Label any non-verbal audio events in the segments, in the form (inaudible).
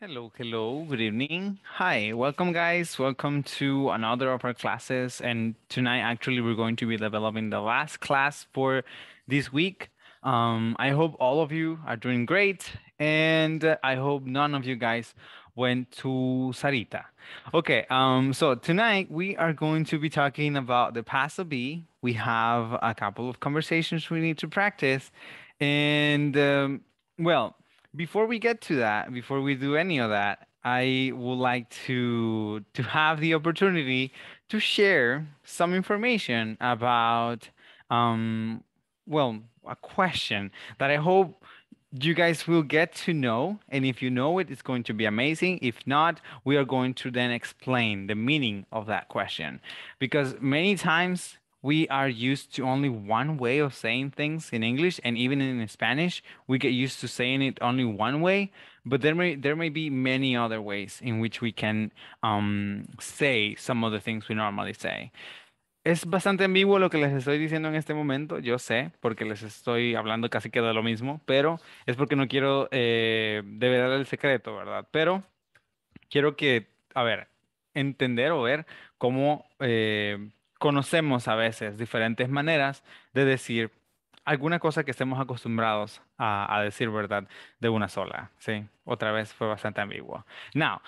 Hello, hello, good evening. Hi, welcome guys. Welcome to another of our classes. And tonight, actually, we're going to be developing the last class for this week. Um, I hope all of you are doing great. And I hope none of you guys went to Sarita. Okay, um, so tonight we are going to be talking about the passive B. We have a couple of conversations we need to practice. And um, well, before we get to that, before we do any of that, I would like to to have the opportunity to share some information about um, well, a question that I hope you guys will get to know. And if you know it, it's going to be amazing. If not, we are going to then explain the meaning of that question. Because many times we are used to only one way of saying things in English and even in Spanish we get used to saying it only one way but there may there may be many other ways in which we can um, say some of the things we normally say es bastante ambiguo lo que les estoy diciendo en este momento, yo sé, porque les estoy hablando casi que de lo mismo, pero es porque no quiero eh, develar el secreto, ¿verdad? Pero quiero que, a ver, entender o ver cómo eh, conocemos a veces diferentes maneras de decir alguna cosa que estemos acostumbrados a, decir verdad de una sola, ¿sí? Otra vez fue bastante ambiguo. Now,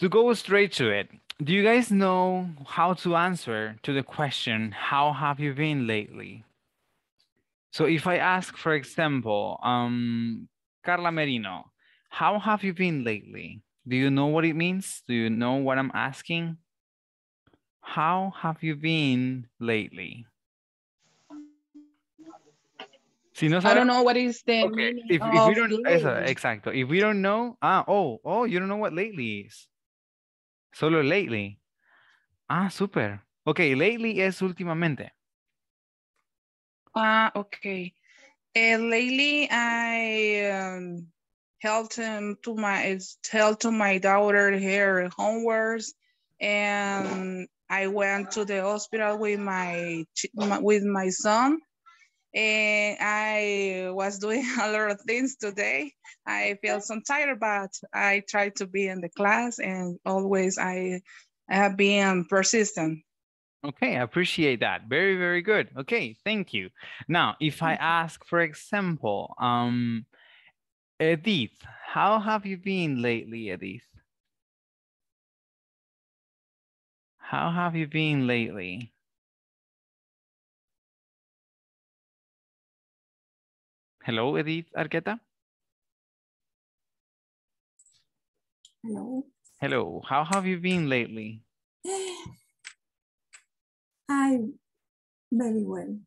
to go straight to it, do you guys know how to answer to the question, how have you been lately? So if I ask, for example, um, Carla Merino, how have you been lately? Do you know what it means? Do you know what I'm asking? how have you been lately? Si no sabe, I don't know what is the okay. if, if we don't, eso, exacto. If we don't know, ah, oh, oh, you don't know what lately is. Solo lately. Ah, super. Okay, lately es últimamente. Ah, uh, okay. Uh, lately, I um, helped him to my helped to my daughter her homeworks and I went to the hospital with my with my son, and I was doing (laughs) a lot of things today. I feel some tired, but I try to be in the class, and always I have been persistent. Okay, I appreciate that. Very, very good. Okay, thank you. Now, if I mm-hmm. ask, for example, um, Edith, how have you been lately, Edith? How have you been lately? Hello, Edith Arqueta. Hello. Hello. How have you been lately? I (sighs) very well.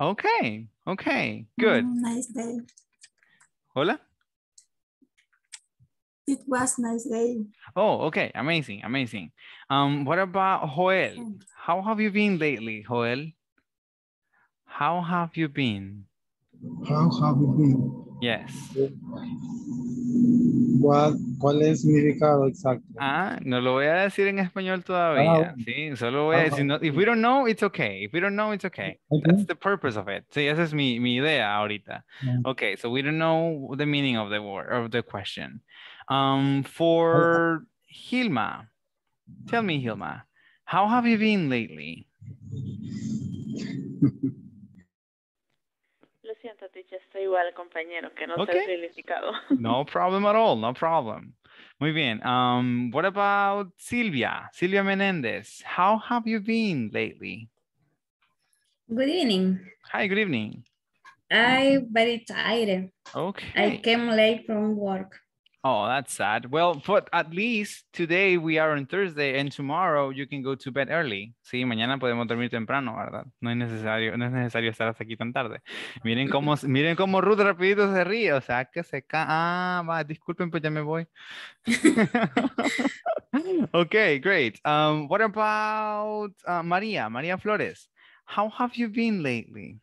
Okay. Okay. Good. Mm, nice day. Hola. It was nice day. Oh, okay. Amazing, amazing. Um, what about Joel? How have you been lately, Joel? How have you been? How have you been? Yes. What? ¿Cuál es mi significado exacto? Ah, no lo voy a decir en español todavía. Oh. Sí, solo voy a ah, decir, no, if we don't know, it's okay. If we don't know, it's okay. okay. That's the purpose of it. Sí, esa es mi, mi idea ahorita. Yeah. Mm. Okay, so we don't know the meaning of the word, of the question. Um, for Hilma, tell me, Hilma, how have you been lately? (laughs) Lo no okay. No problem at all, no problem. Muy bien. Um, what about Silvia? Silvia Menendez, how have you been lately? Good evening. Hi, good evening. I'm very tired. Okay. I came late from work. Oh, that's sad. Well, but at least today we are on Thursday and tomorrow you can go to bed early. Sí, mañana podemos dormir temprano, ¿verdad? No es necesario, no es necesario estar hasta aquí tan tarde. Miren cómo, miren cómo Ruth rapidito se ríe, o sea, que se ca... Ah, va, disculpen, pues ya me voy. (laughs) okay, great. Um, what about uh, Maria, Maria Flores? How have you been lately?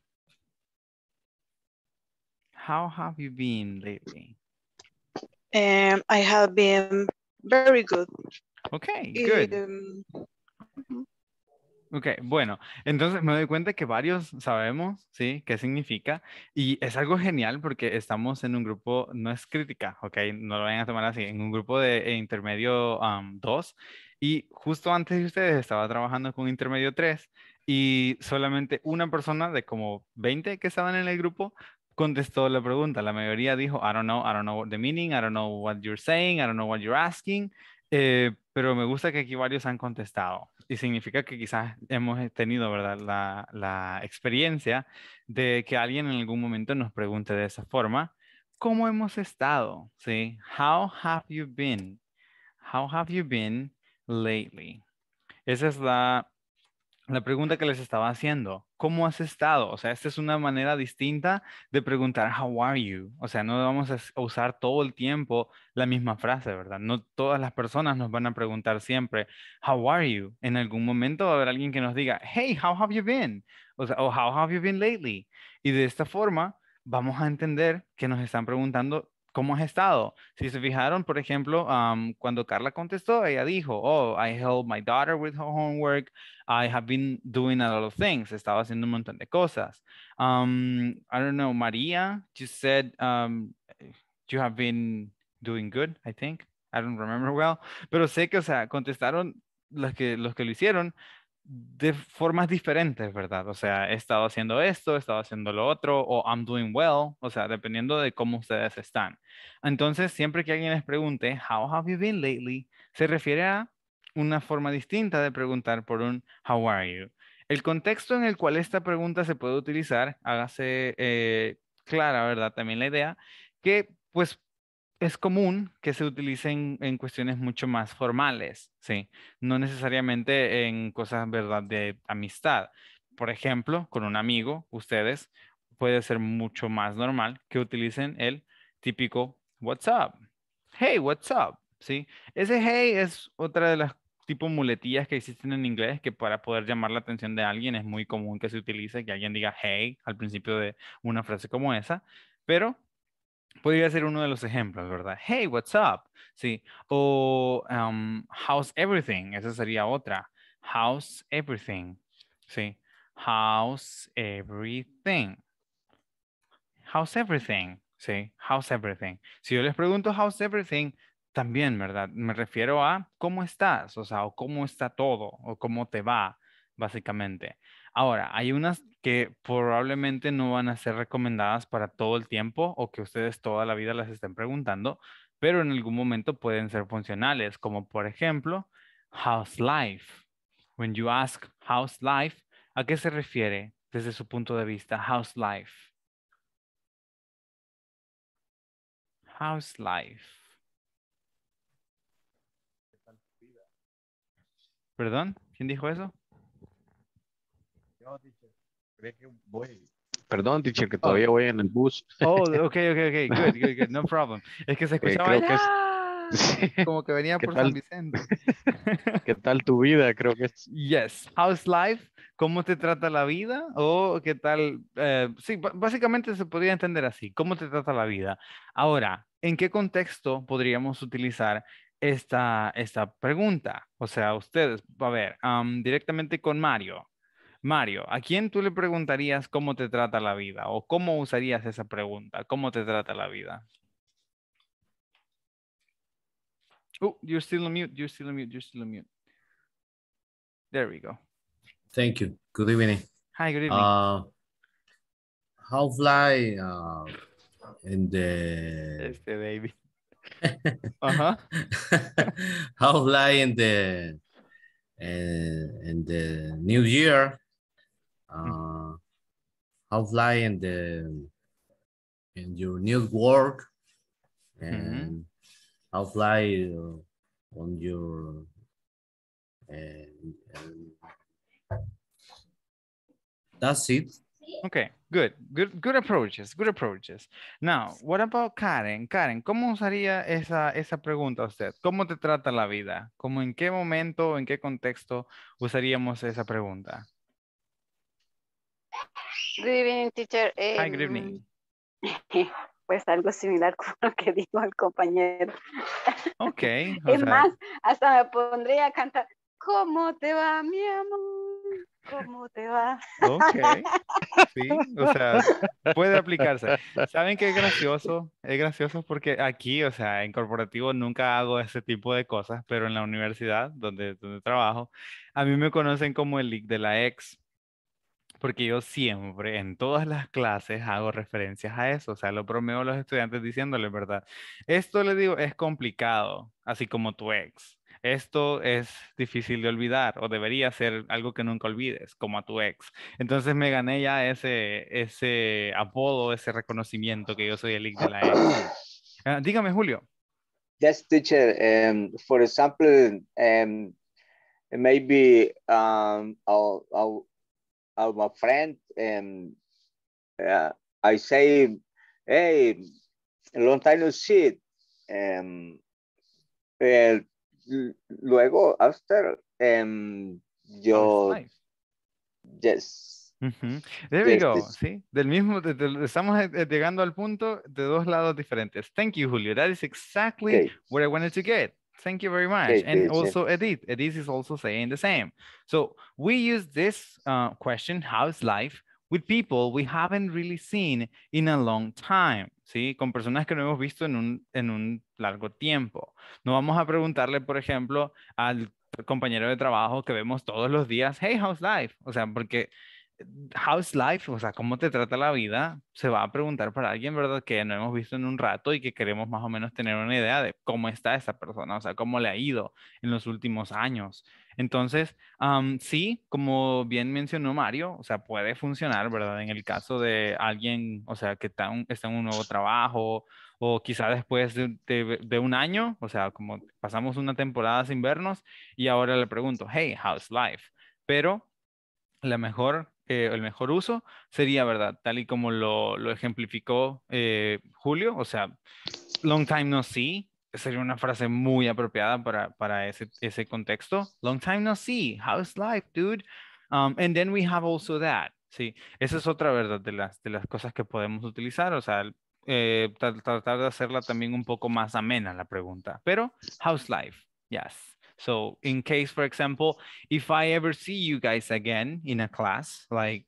How have you been lately? I have been very good. Okay, good. Um, ok, bueno, entonces me doy cuenta que varios sabemos, ¿sí? ¿Qué significa? Y es algo genial porque estamos en un grupo, no es crítica, ¿ok? No lo vayan a tomar así, en un grupo de eh, intermedio 2 y justo antes de ustedes estaba trabajando con intermedio 3 y solamente una persona de como 20 que estaban en el grupo contestó la pregunta. La mayoría dijo, I don't know, I don't know what the meaning, I don't know what you're saying, I don't know what you're asking. Eh, pero me gusta que aquí varios han contestado y significa que quizás hemos tenido ¿verdad? La, la, experiencia de que alguien en algún momento nos pregunte de esa forma, ¿cómo hemos estado? ¿Sí? How have you been? How have you been lately? Esa es la la pregunta que les estaba haciendo, ¿cómo has estado? O sea, esta es una manera distinta de preguntar, how are you? O sea, no vamos a usar todo el tiempo la misma frase, ¿verdad? No todas las personas nos van a preguntar siempre, how are you? En algún momento va a haber alguien que nos diga, hey, how have you been? O sea, oh, how have you been lately? Y de esta forma vamos a entender que nos están preguntando ¿cómo has estado? Si se fijaron, por ejemplo, cuando Carla contestó, ella dijo, oh, I helped my daughter with her homework. I have been doing a lot of things. Estaba haciendo un montón de cosas. I don't know, María, you said um, you have been doing good, I think. I don't remember well. Pero sé que, o sea, contestaron los que, los que lo hicieron de formas diferentes, ¿verdad? O sea, he estado haciendo esto, he estado haciendo lo otro, o I'm doing well, o sea, dependiendo de cómo ustedes están. Entonces, siempre que alguien les pregunte, How have you been lately? se refiere a una forma distinta de preguntar por un How are you? El contexto en el cual esta pregunta se puede utilizar, hágase eh, clara, ¿verdad? También la idea que, pues, es común que se utilicen en cuestiones mucho más formales, ¿sí? No necesariamente en cosas, ¿verdad?, de amistad. Por ejemplo, con un amigo, ustedes, puede ser mucho más normal que utilicen el típico what's up, hey, what's up, ¿sí? Ese hey es otra de las tipo muletillas que existen en inglés que para poder llamar la atención de alguien es muy común que se utilice, que alguien diga hey al principio de una frase como esa, pero podría ser uno de los ejemplos, ¿verdad? Hey, what's up? Sí. O um, how's everything? Esa sería otra. How's everything? Sí. How's everything? How's everything? Sí. How's everything? Si yo les pregunto how's everything, también, ¿verdad? Me refiero a cómo estás, o sea, o cómo está todo, o cómo te va, básicamente. Ahora, hay unas que probablemente no van a ser recomendadas para todo el tiempo o que ustedes toda la vida las estén preguntando, pero en algún momento pueden ser funcionales, como por ejemplo, House life? When you ask House life, ¿a qué se refiere desde su punto de vista House life? House life? ¿Perdón? ¿Quién dijo eso? Perdón, teacher, que oh. todavía voy en el bus. Oh, ok, (laughs) ok, ok, no problem. Es que se eh, escuchaba que (laughs) como que venía por San Vicente. (laughs) ¿Qué tal tu vida? Creo que es... Yes, how's life? ¿Cómo te trata la vida? O qué tal... Eh, sí, básicamente se podría entender así, ¿cómo te trata la vida? Ahora, ¿en qué contexto podríamos utilizar esta, esta pregunta? O sea, ustedes, a ver, directamente con Mario. Mario, ¿a quién tú le preguntarías cómo te trata la vida? ¿O cómo usarías esa pregunta? ¿Cómo te trata la vida? Oh, you're still on mute. You're still on mute. You're still on mute. There we go. Thank you. Good evening. Hi, good evening. Uh, how fly uh, in the... Este baby. huh (laughs) how fly in the... Eh, in the new year uh, outline in the your new work and mm on your that's it okay good good good approaches good approaches now what about Karen Karen cómo usaría esa esa pregunta usted cómo te trata la vida cómo en qué momento o en qué contexto usaríamos esa pregunta Good evening, teacher. Hi, good em, evening. (laughs) Pues algo similar con lo que dijo el compañero. Ok. (laughs) es más, hasta me pondría a cantar, ¿cómo te va, mi amor? ¿Cómo te va? Ok. (laughs) Sí, o sea, puede aplicarse. ¿Saben qué es gracioso? Es gracioso porque aquí, o sea, en corporativo nunca hago ese tipo de cosas, pero en la universidad donde, donde trabajo, a mí me conocen como el leak de la ex porque yo siempre en todas las clases hago referencias a eso, o sea, lo promeo a los estudiantes diciéndoles, ¿verdad? Esto le digo, es complicado, así como tu ex. Esto es difícil de olvidar o debería ser algo que nunca olvides, como a tu ex. Entonces me gané ya ese, ese apodo, ese reconocimiento que yo soy el ex de la ex. (clears throat) Ah, dígame, Julio. Yes, teacher. Um, for example, em, maybe um, I'll of a friend and uh, I say, hey, long time no see. Um, luego, after, um, yo... Oh, yes. There we go, ¿sí? Del mismo, estamos eh, llegando al punto de dos lados diferentes. Thank you, Julio. That is exactly okay. where I wanted to get. Thank you very much. and also Edith. Edith is also saying the same. So we use this uh, question, how's life, with people we haven't really seen in a long time. ¿Sí? Con personas que no hemos visto en un, en un largo tiempo. No vamos a preguntarle, por ejemplo, al compañero de trabajo que vemos todos los días, hey, how's life? O sea, porque how's life? O sea, ¿cómo te trata la vida? Se va a preguntar para alguien, ¿verdad? Que no hemos visto en un rato y que queremos más o menos tener una idea de cómo está esa persona, o sea, cómo le ha ido en los últimos años. Entonces, sí, como bien mencionó Mario, o sea, puede funcionar, ¿verdad? En el caso de alguien, o sea, que está, en un nuevo trabajo o quizá después de, de, un año, o sea, como pasamos una temporada sin vernos y ahora le pregunto, hey, how's life? Pero la mejor eh, el mejor uso sería, ¿verdad? Tal y como lo, ejemplificó eh, Julio, o sea, long time no see, sería una frase muy apropiada para, para ese, ese contexto. Long time no see, how's life, dude? Um, and then we have also that. Sí, esa es otra verdad de las, de las cosas que podemos utilizar, o sea, eh, tratar de hacerla también un poco más amena la pregunta. Pero, how's life? Yes. So in case, for example, if I ever see you guys again in a class, like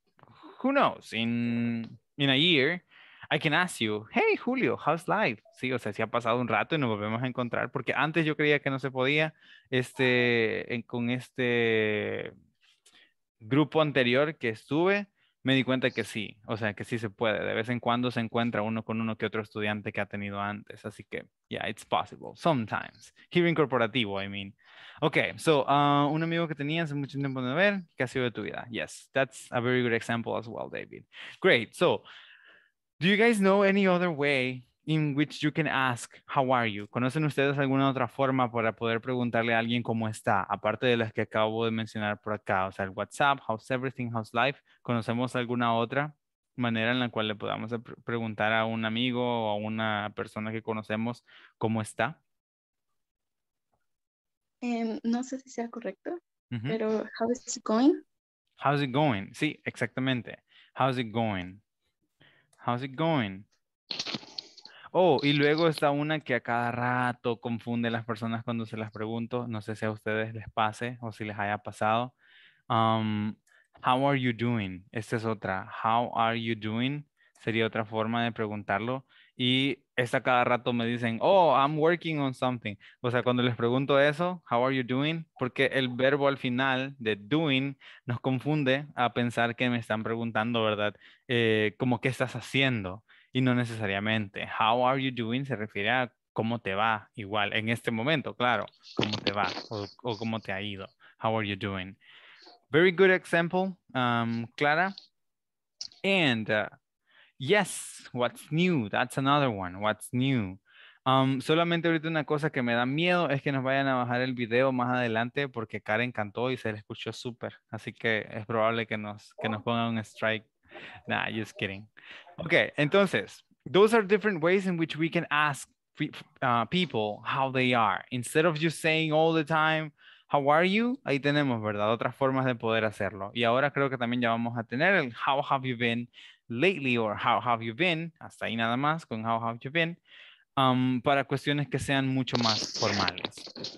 who knows, in, in a year, I can ask you, hey Julio, how's life? Sí, o sea, si ha pasado un rato y nos volvemos a encontrar, porque antes yo creía que no se podía este, con este grupo anterior que estuve, me di cuenta que sí, o sea, que sí se puede. De vez en cuando se encuentra uno con uno que otro estudiante que ha tenido antes. Así que, yeah, it's possible, sometimes. Hearing corporativo, I mean. Okay, so ah, un amigo que tenía hace mucho tiempo de ver, que ha sido de tu vida. Yes, that's a very good example as well, David. Great, so do you guys know any other way in which you can ask, how are you? ¿Conocen ustedes alguna otra forma para poder preguntarle a alguien cómo está? Aparte de las que acabo de mencionar por acá, o sea, el WhatsApp, how's everything, how's life. ¿Conocemos alguna otra manera en la cual le podamos preguntar a un amigo o a una persona que conocemos cómo está? Em, no sé si sea correcto, pero how's it going? How's it going? Sí, exactamente. How's it going? How's it going? Oh, y luego está una que a cada rato confunde a las personas cuando se las pregunto. No sé si a ustedes les pase o si les haya pasado. Um, how are you doing? Esta es otra. How are you doing? Sería otra forma de preguntarlo. Y esta cada rato me dicen, oh, I'm working on something. O sea, cuando les pregunto eso, how are you doing? Porque el verbo al final de doing nos confunde a pensar que me están preguntando, ¿verdad? Eh, como, ¿qué estás haciendo? y no necesariamente how are you doing se refiere a cómo te va igual en este momento, claro, cómo te va o, cómo te ha ido. How are you doing? Very good example, um, Clara. And uh, yes, what's new? That's another one. What's new? Um, solamente ahorita una cosa que me da miedo es que nos vayan a bajar el video más adelante porque Karen cantó y se le escuchó súper. Así que es probable que nos, que nos pongan un strike. Nah, just kidding. Okay, entonces, those are different ways in which we can ask uh, people how they are. Instead of just saying all the time, how are you? Ahí tenemos, ¿verdad? Otras formas de poder hacerlo. Y ahora creo que también ya vamos a tener el how have you been lately or how have you been. Hasta ahí nada más con how have you been. Um, para cuestiones que sean mucho más formales.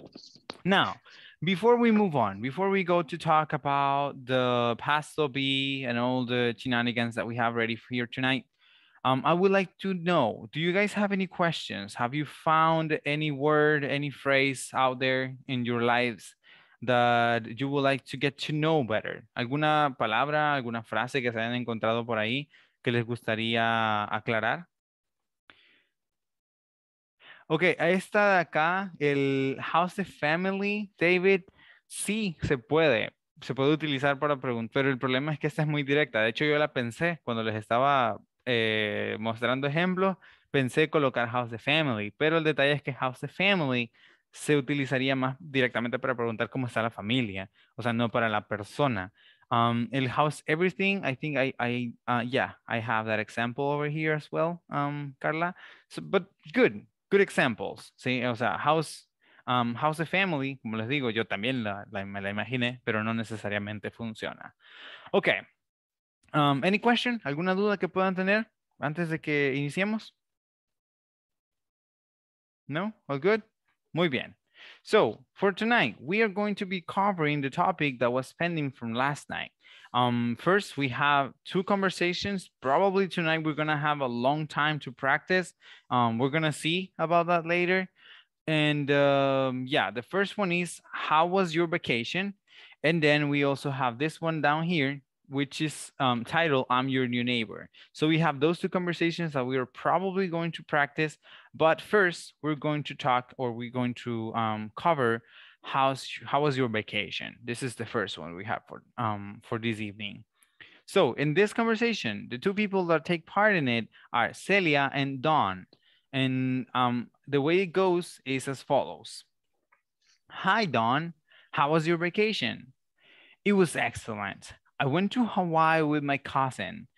Now, before we move on, before we go to talk about the pastel B and all the shenanigans that we have ready for here tonight, Um, I would like to know, do you guys have any questions? Have you found any word, any phrase out there in your lives that you would like to get to know better? ¿Alguna palabra, alguna frase que se hayan encontrado por ahí que les gustaría aclarar? Ok, esta de acá, el How's the Family, David, sí se puede, se puede utilizar para preguntar, pero el problema es que esta es muy directa. De hecho, yo la pensé cuando les estaba eh, mostrando ejemplos, pensé colocar House the Family, pero el detalle es que House the Family se utilizaría más directamente para preguntar cómo está la familia, o sea, no para la persona. Um, el House Everything, I think I, I uh, yeah, I have that example over here as well, um, Carla. So, but good, good examples, ¿sí? O sea, House Um, House of Family, como les digo, yo también la, la, me la imaginé, pero no necesariamente funciona. Ok, Um, any question? ¿Alguna duda que puedan tener antes de que iniciemos? No? All good? Muy bien. So for tonight, we are going to be covering the topic that was pending from last night. Um, first, we have two conversations. Probably tonight, we're going to have a long time to practice. Um, we're going to see about that later. And um, yeah, the first one is, how was your vacation? And then we also have this one down here which is um, titled I'm Your New Neighbor. So we have those two conversations that we are probably going to practice. But first, we're going to talk or we're going to um, cover how's, how was your vacation? This is the first one we have for, um, for this evening. So in this conversation, the two people that take part in it are Celia and Don, And um, the way it goes is as follows. Hi, Don. How was your vacation? It was excellent. I went to Hawaii with my cousin.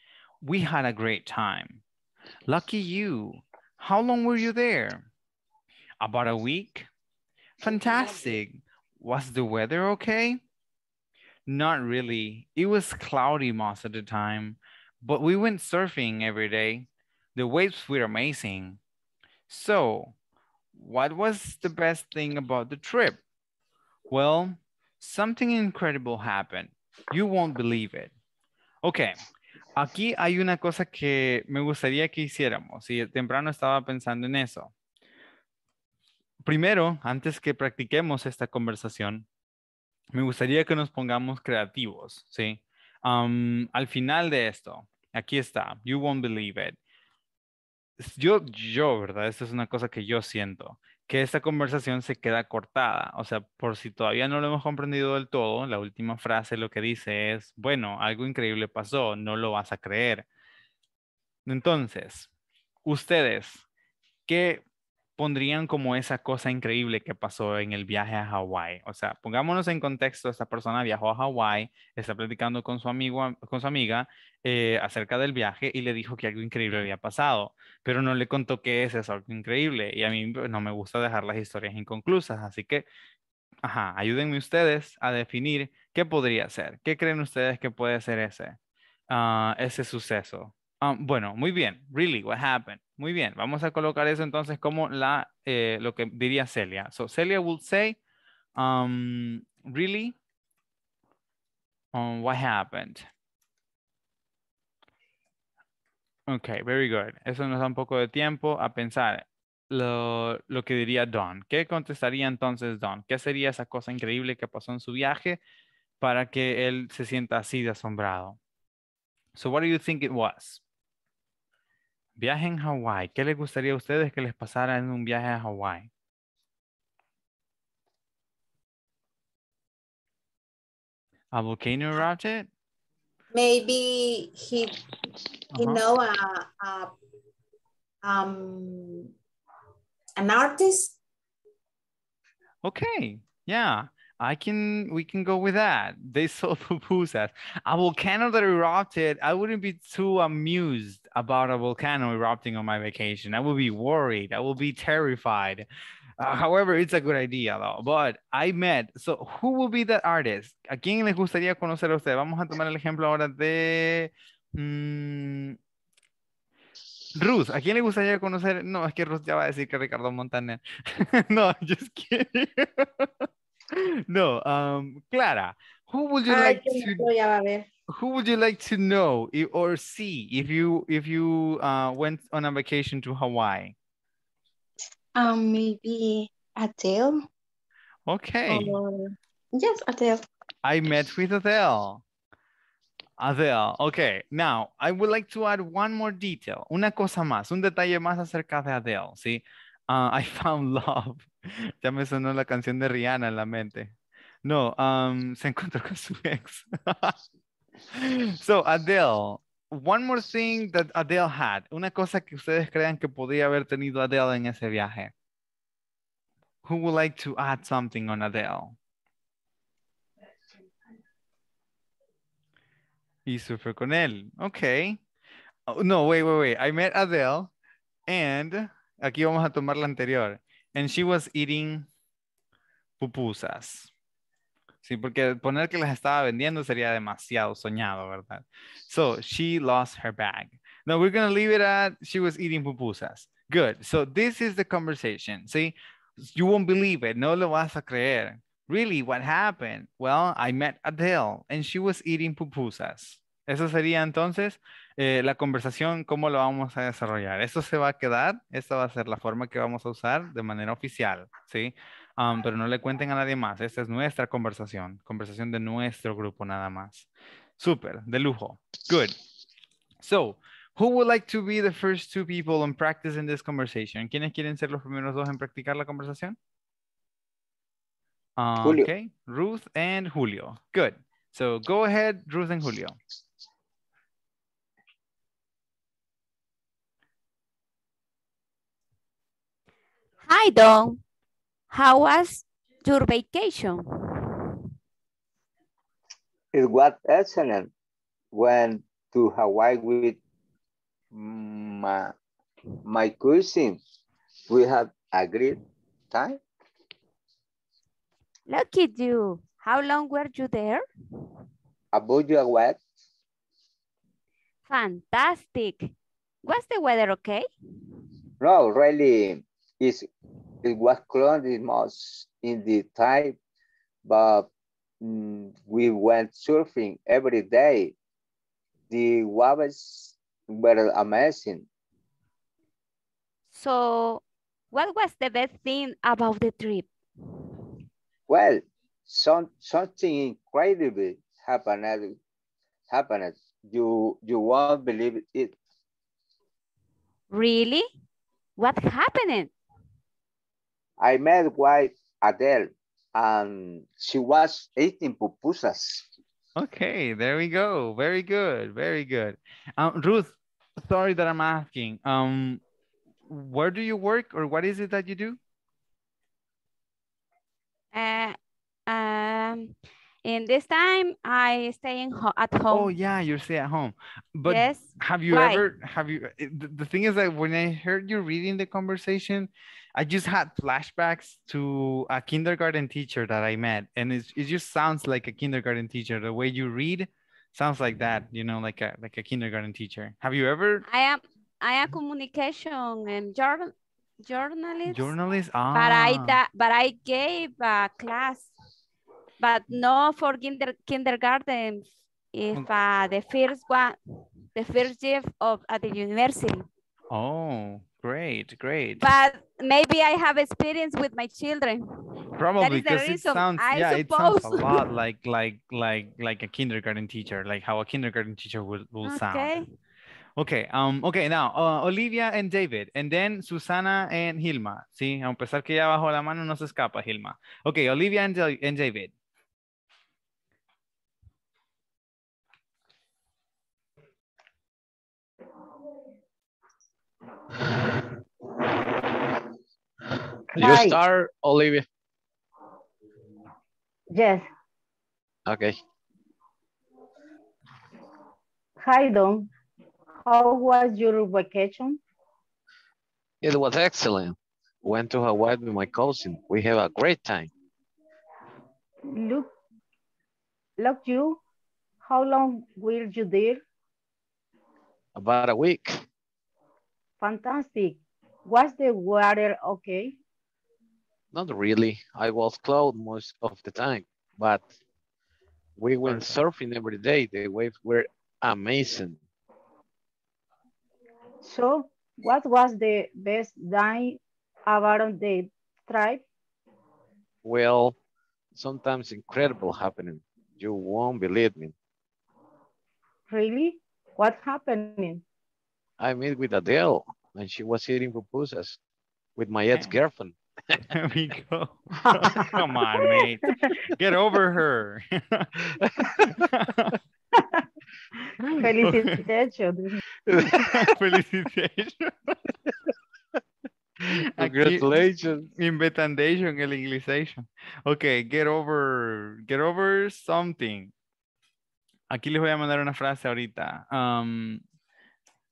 We had a great time. Lucky you. How long were you there? About a week. Fantastic. Was the weather okay? Not really. It was cloudy most of the time, but we went surfing every day. The waves were amazing. So, what was the best thing about the trip? Well, something incredible happened. You won't believe it. Ok, aquí hay una cosa que me gustaría que hiciéramos y temprano estaba pensando en eso. Primero, antes que practiquemos esta conversación, me gustaría que nos pongamos creativos, ¿sí? Um, al final de esto, aquí está, you won't believe it. Yo, yo, ¿verdad? Esta es una cosa que yo siento que esta conversación se queda cortada. O sea, por si todavía no lo hemos comprendido del todo, la última frase lo que dice es, bueno, algo increíble pasó, no lo vas a creer. Entonces, ustedes, ¿qué pondrían como esa cosa increíble que pasó en el viaje a Hawái. O sea, pongámonos en contexto, esta persona viajó a Hawái, está platicando con su, amigo, con su amiga eh, acerca del viaje y le dijo que algo increíble había pasado, pero no le contó qué es eso, algo increíble. Y a mí pues, no me gusta dejar las historias inconclusas, así que, ajá, ayúdenme ustedes a definir qué podría ser, qué creen ustedes que puede ser ese, ah, ese suceso. Ah, bueno, muy bien. Really, what happened? Muy bien, vamos a colocar eso entonces como la, eh, lo que diría Celia. So Celia would say, um, really, um, what happened? Ok, very good. Eso nos da un poco de tiempo a pensar lo, lo, que diría Don. ¿Qué contestaría entonces Don? ¿Qué sería esa cosa increíble que pasó en su viaje para que él se sienta así de asombrado? So what do you think it was? Viaje en Hawái. ¿Qué les gustaría a ustedes que les pasara en un viaje a Hawái? A volcano Ratchet? Maybe he, you know, a, a um, an artist. Okay, yeah. I can we can go with that. They sell (laughs) pupusas. A volcano that erupted, I wouldn't be too amused about a volcano erupting on my vacation. I would be worried. I would be terrified. Uh, however, it's a good idea though. But I met, so who will be that artist? ¿A quién les gustaría conocer a usted? Vamos a tomar el ejemplo ahora de um, Ruth. ¿A quién le gustaría conocer? No, es que Ruth ya va a decir que Ricardo Montaner. (laughs) no, just kidding. (laughs) (laughs) no, um, Clara, who would you like to? Who would you like to know if, or see if you if you uh, went on a vacation to Hawaii? Um, maybe Adele. Okay. Um, yes, Adele. I met with Adele. Adele, okay. Now, I would like to add one more detail. Una cosa más, un detalle más acerca de Adele, ¿sí? Uh, I (laughs) found love. (laughs) ya me sonó la canción de Rihanna en la mente. No, se (laughs) encontró con su ex. (laughs) so, Adele, one more thing that Adele had. Una cosa que ustedes crean que podría haber tenido Adele en ese viaje. Who would like to add something on Adele? Y sufre con él. Okay. Oh, no, wait, wait, wait. I met Adele and aquí vamos a tomar la anterior. and she was eating pupusas. Sí, porque poner que las estaba vendiendo sería demasiado soñado, ¿verdad? So, she lost her bag. Now, we're going to leave it at she was eating pupusas. Good. So, this is the conversation. See, you won't believe it. No lo vas a creer. Really, what happened? Well, I met Adele and she was eating pupusas. Eso sería entonces eh, la conversación, cómo la vamos a desarrollar. Eso se va a quedar, esta va a ser la forma que vamos a usar de manera oficial, ¿sí? pero no le cuenten a nadie más, esta es nuestra conversación, conversación de nuestro grupo nada más. Super, de lujo. Good. So, who would like to be the first two people on practice in this conversation? ¿Quiénes quieren ser los primeros dos en practicar la conversación? Okay, Ruth and Julio. Good. So go ahead, Ruth and Julio. Hi, Don. How was your vacation? It was excellent. Went to Hawaii with my, my cousin. We had a great time. Look at you. How long were you there? About your week. Fantastic. Was the weather okay? No, really is it was most in the time, but mm, we went surfing every day. The waves were amazing. So what was the best thing about the trip? Well, some, something incredible happened, happened. You, you won't believe it. Really? What happened? I met White Adele and she was eating pupusas. Okay, there we go. Very good, very good. Um, Ruth, sorry that I'm asking. Um, where do you work or what is it that you do? Uh, um, in this time, I stay ho at oh, home. Oh yeah, you stay at home. But yes. have you Why? ever have you? Eh, the thing is that when I heard you reading the conversation, I just had flashbacks to a kindergarten teacher that I met, and it it just sounds like a kindergarten teacher. The way you read sounds like that, you know, like a like a kindergarten teacher. Have you ever? I am I am communication and journal journalist. Journalist. Ah. But I that ah. but I gave a class but no for kinder, kindergarten if mm. uh, the first one, the first year of at the university. Oh, great, great. But maybe I have experience with my children. Probably because it sounds I yeah, suppose. it sounds a (laughs) lot like like like like a kindergarten teacher, like how a kindergarten teacher will, will okay. sound. Okay, um, okay, now, uh, Olivia and David, and then Susana and Hilma, ¿sí? A pesar que ya bajo la mano no se escapa, Hilma. Okay, Olivia and, and David. You Hi. start, Olivia. Yes. Okay. Hi, Don. How was your vacation? It was excellent. Went to Hawaii with my cousin. We have a great time. Look, look you. How long were you there? About a week. Fantastic. Was the weather okay? Not really. I was cloud most of the time, but we went surfing every day. The waves were amazing. So, what was the best thing about the trip? Well, sometimes incredible happening. You won't believe me. Really? What happening? I met with Adele and she was eating pupusas with my ex-girlfriend. (laughs) There we go. (laughs) Come on, mate. Get over her. (laughs) Felicitations. Felicitations. Congratulations. Invitation, el Okay, get over, get over something. Aquí les voy a mandar una frase ahorita. Um,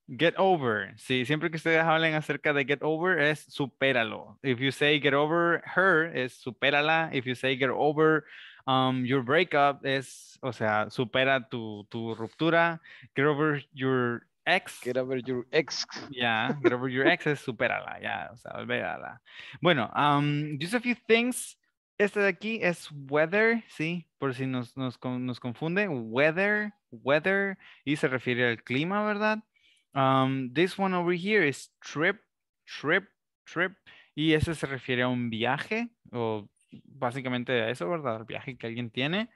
Get over. Sí, siempre que ustedes hablen acerca de get over es supéralo. If you say get over her es supérala. If you say get over um, your breakup es, o sea, supera tu, tu ruptura. Get over your ex. Get over your ex. Yeah, get over your ex es supérala, ya, yeah, o sea, olvídala. Bueno, um, just a few things. Este de aquí es weather, sí, por si nos, nos confunde. Weather, weather, y se refiere al clima, ¿verdad? Um, this one over here is trip, trip, trip. Y ese se refiere a un viaje, o básicamente a eso, ¿verdad? El viaje que alguien tiene.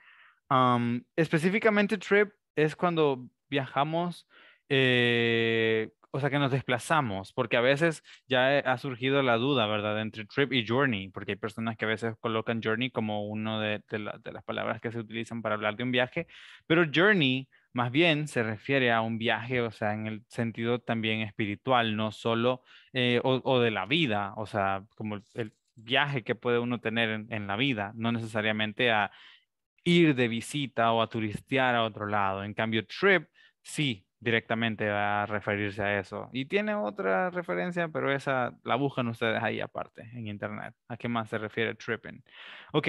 Um, específicamente trip es cuando viajamos, eh, o sea, que nos desplazamos, porque a veces ya ha surgido la duda, ¿verdad? Entre trip y journey, porque hay personas que a veces colocan journey como una de, de las palabras que se utilizan para hablar de un viaje, pero journey más bien se refiere a un viaje, o sea, en el sentido también espiritual, no solo, eh, o, de la vida, o sea, como el viaje que puede uno tener en, la vida, no necesariamente a ir de visita o a turistear a otro lado. En cambio, trip, sí, directamente va a referirse a eso. Y tiene otra referencia, pero esa la buscan ustedes ahí aparte en internet. ¿A qué más se refiere tripping? Ok,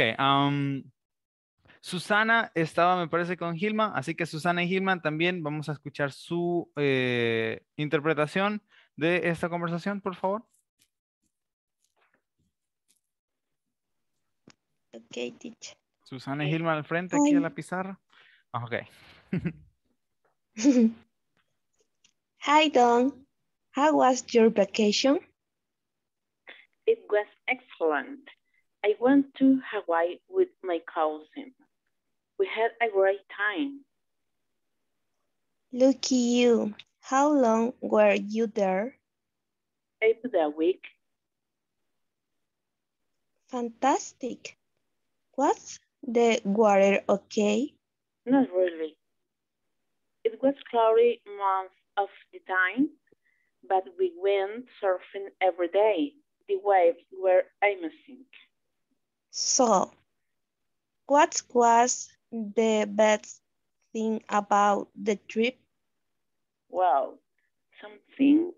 Susana estaba, me parece, con Hilma, así que Susana y Hilma también vamos a escuchar su eh, interpretación de esta conversación, por favor. Ok, teacher. Susana y Hilma al frente, aquí en la pizarra. Ah, ok. (laughs) Hi, Don. How was your vacation? It was excellent. I went to Hawaii with my cousin. We had a great time. Lucky you. How long were you there? About a week. Fantastic. Was the water okay? Not really. It was cloudy most of the time, but we went surfing every day. The waves were amazing. So, what was the best thing about the trip? Well, something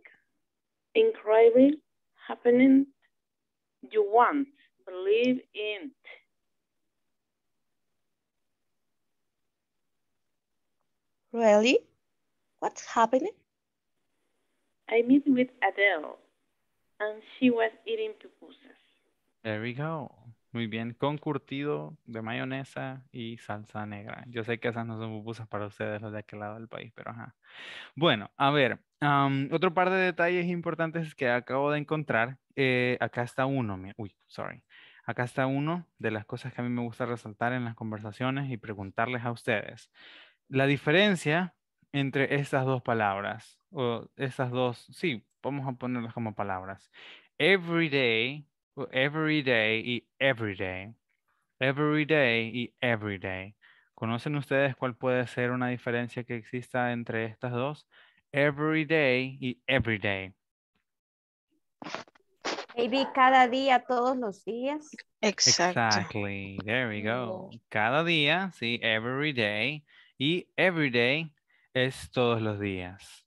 incredible happening you want, believe in it. Really? What's happening? I met with Adele and she was eating pupusas. There we go. Muy bien, con curtido de mayonesa y salsa negra. Yo sé que esas no son pupusas para ustedes, los de aquel lado del país, pero ajá. Bueno, a ver, otro par de detalles importantes que acabo de encontrar. Eh, acá está uno, uy, sorry. Acá está uno de las cosas que a mí me gusta resaltar en las conversaciones y preguntarles a ustedes. La diferencia entre estas dos palabras, o estas dos, sí, vamos a ponerlas como palabras. Every day every day y every day. Every day y every day. ¿Conocen ustedes cuál puede ser una diferencia que exista entre estas dos? Every day y every day. Maybe cada día, todos los días. Exacto. Exactly. There we go. Oh. Cada día, sí, every day. Y every day es todos los días.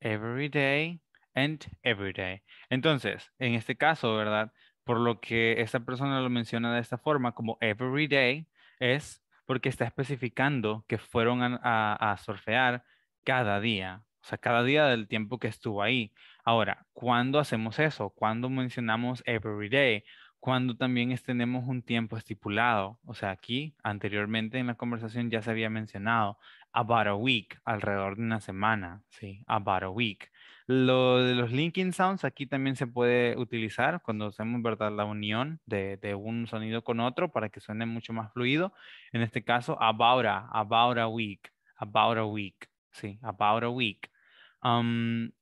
Every day and every day. Entonces, en este caso, ¿verdad? por lo que esta persona lo menciona de esta forma, como every day, es porque está especificando que fueron a, a, surfear cada día, o sea, cada día del tiempo que estuvo ahí. Ahora, ¿cuándo hacemos eso? ¿Cuándo mencionamos every day? Cuando también tenemos un tiempo estipulado. O sea, aquí anteriormente en la conversación ya se había mencionado about a week, alrededor de una semana, ¿sí? About a week. Lo de los linking sounds aquí también se puede utilizar cuando hacemos ¿verdad? la unión de, de un sonido con otro para que suene mucho más fluido. En este caso, about a, about a week, about a week, sí, about a week.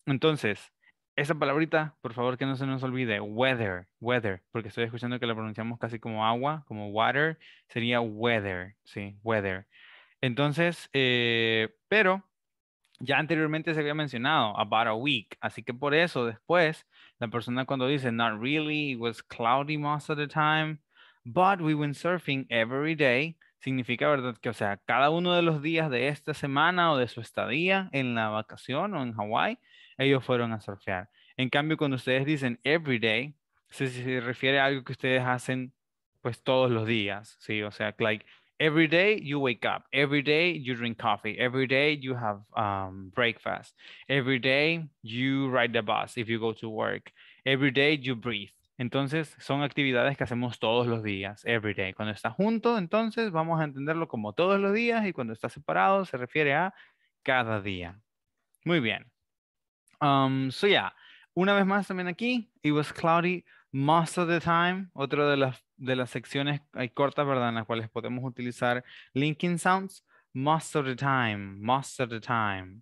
entonces, esa palabrita, por favor, que no se nos olvide, weather, weather, porque estoy escuchando que la pronunciamos casi como agua, como water, sería weather, sí, weather. Entonces, eh, pero ya anteriormente se había mencionado, about a week. Así que por eso después, la persona cuando dice, not really, it was cloudy most of the time, but we went surfing every day, significa, ¿verdad? Que, o sea, cada uno de los días de esta semana o de su estadía en la vacación o en Hawái, ellos fueron a surfear. En cambio, cuando ustedes dicen every day, se, se refiere a algo que ustedes hacen pues todos los días, ¿sí? O sea, like, every day you wake up every day you drink coffee every day you have um, breakfast every day you ride the bus if you go to work every day you breathe entonces son actividades que hacemos todos los días every day cuando está junto entonces vamos a entenderlo como todos los días y cuando está separado se refiere a cada día muy bien um, so yeah una vez más también aquí it was cloudy most of the time otro de los de las secciones, hay cortas, ¿verdad? En las cuales podemos utilizar linking sounds most of the time, most of the time.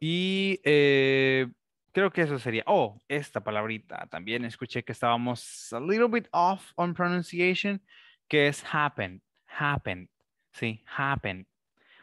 Y eh, creo que eso sería, oh, esta palabrita, también escuché que estábamos a little bit off on pronunciation, que es happened, happened, sí, happened.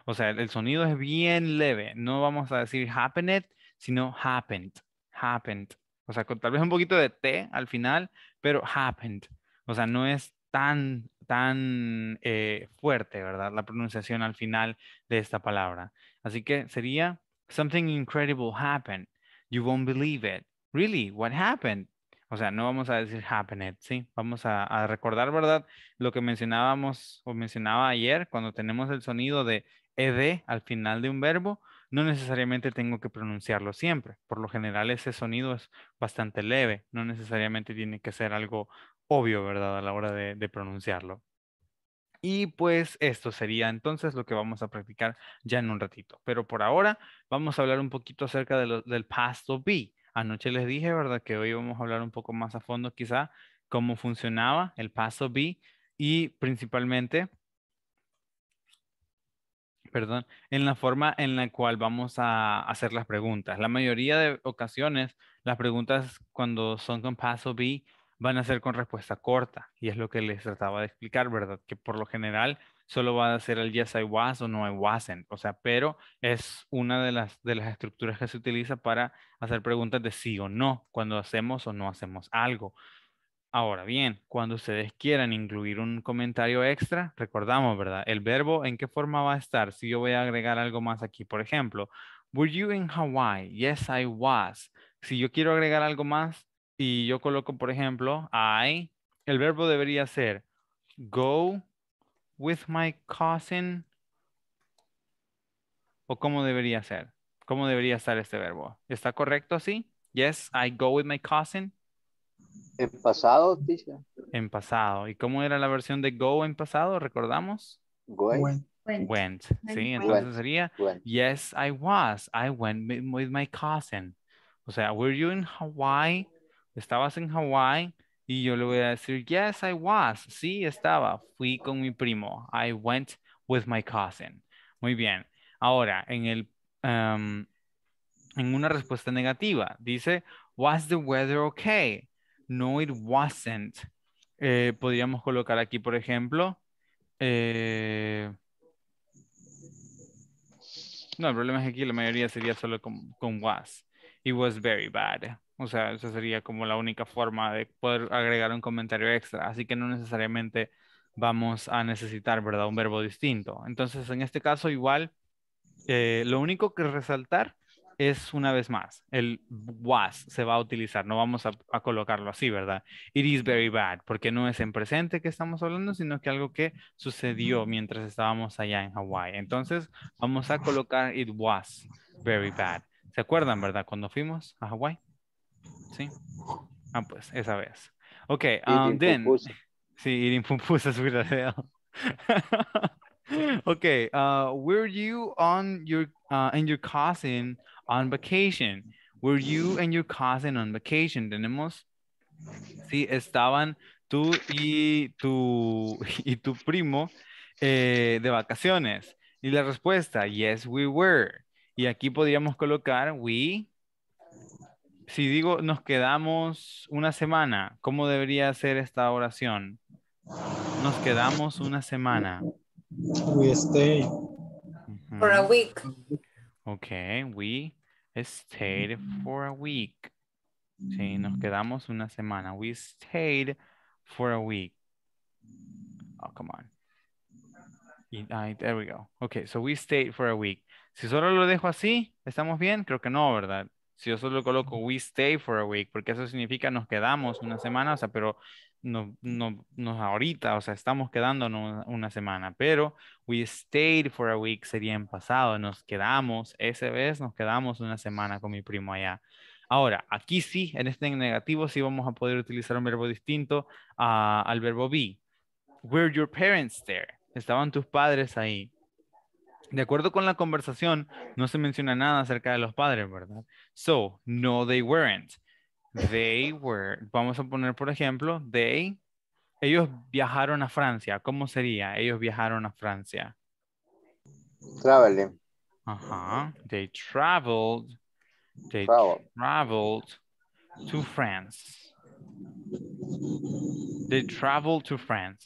O sea, el, sonido es bien leve, no vamos a decir happened, sino happened, happened. O sea, con tal vez un poquito de T al final, pero happened. O sea, no es tan, tan eh, fuerte, ¿verdad? La pronunciación al final de esta palabra. Así que sería, something incredible happened. You won't believe it. Really, what happened? O sea, no vamos a decir happened, ¿sí? Vamos a, a recordar, ¿verdad? Lo que mencionábamos o mencionaba ayer, cuando tenemos el sonido de ed al final de un verbo, no necesariamente tengo que pronunciarlo siempre. Por lo general ese sonido es bastante leve, no necesariamente tiene que ser algo obvio, ¿verdad? A la hora de, pronunciarlo. Y pues esto sería entonces lo que vamos a practicar ya en un ratito. Pero por ahora vamos a hablar un poquito acerca del paso B. Anoche les dije, ¿verdad? Que hoy vamos a hablar un poco más a fondo quizá cómo funcionaba el paso B y principalmente, perdón, en la forma en la cual vamos a hacer las preguntas. La mayoría de ocasiones las preguntas cuando son con paso B van a ser con respuesta corta. Y es lo que les trataba de explicar, ¿verdad? Que por lo general solo va a ser el yes I was o no I wasn't. O sea, pero es una de las, de las estructuras que se utiliza para hacer preguntas de sí o no, cuando hacemos o no hacemos algo. Ahora bien, cuando ustedes quieran incluir un comentario extra, recordamos, ¿verdad? El verbo, ¿en qué forma va a estar? Si yo voy a agregar algo más aquí, por ejemplo, ¿Were you in Hawaii? Yes, I was. Si yo quiero agregar algo más, y yo coloco, por ejemplo, I, el verbo debería ser go with my cousin. ¿O cómo debería ser? ¿Cómo debería estar este verbo? ¿Está correcto así? Yes, I go with my cousin. En pasado, En pasado. ¿Y cómo era la versión de go en pasado? ¿Recordamos? Went. Sí, entonces sería, yes, I was. I went with my cousin. O sea, were you in Hawaii estabas en Hawaii y yo le voy a decir, yes, I was. Sí, estaba. Fui con mi primo. I went with my cousin. Muy bien. Ahora, en el... Em, en una respuesta negativa. Dice, was the weather okay? No, it wasn't. Eh, podríamos colocar aquí, por ejemplo, eh, no, el problema es que aquí la mayoría sería solo con was. It was very bad. O sea, esa sería como la única forma de poder agregar un comentario extra. Así que no necesariamente vamos a necesitar, ¿verdad? Un verbo distinto. Entonces, en este caso, igual, eh, lo único que resaltar es una vez más, el was se va a utilizar, no vamos a, a, colocarlo así, ¿verdad? It is very bad, porque no es en presente que estamos hablando, sino que algo que sucedió mientras estábamos allá en Hawái. Entonces, vamos a colocar it was very bad. ¿Se acuerdan, verdad? Cuando fuimos a Hawái. ¿sí? Ah, pues, esa vez. Ok, um, then... Sí, eating pupusas (laughs) (laughs) okay, uh, were you on your, uh, and your cousin on vacation? Were you and your cousin on vacation? Tenemos, sí, estaban tú y tu, (laughs) y tu primo eh, de vacaciones. Y la respuesta, yes, we were. Y aquí podríamos colocar we si digo nos quedamos una semana, ¿cómo debería ser esta oración? Nos quedamos una semana. We este. stayed For a week. Okay, we stayed for a week. Sí, nos quedamos una semana. We stayed for a week. Oh, come on. there we go. Okay, so we stayed for a week. Si solo lo dejo así, ¿estamos bien? Creo que no, ¿verdad? Si yo solo coloco we stay for a week, porque eso significa nos quedamos una semana, o sea, pero no, nos ahorita, o sea, estamos quedándonos una semana, pero we stayed for a week sería en pasado, nos quedamos, ese vez nos quedamos una semana con mi primo allá. Ahora, aquí sí, en este negativo sí vamos a poder utilizar un verbo distinto ah, al verbo be. Were your parents there? ¿Estaban tus padres ahí? de acuerdo con la conversación, no se menciona nada acerca de los padres, ¿verdad? So, no, they weren't. They were, vamos a poner por ejemplo, they, ellos viajaron a Francia. ¿Cómo sería? Ellos viajaron a Francia. Traveling. Ajá. They traveled. They traveled to France. They traveled to France.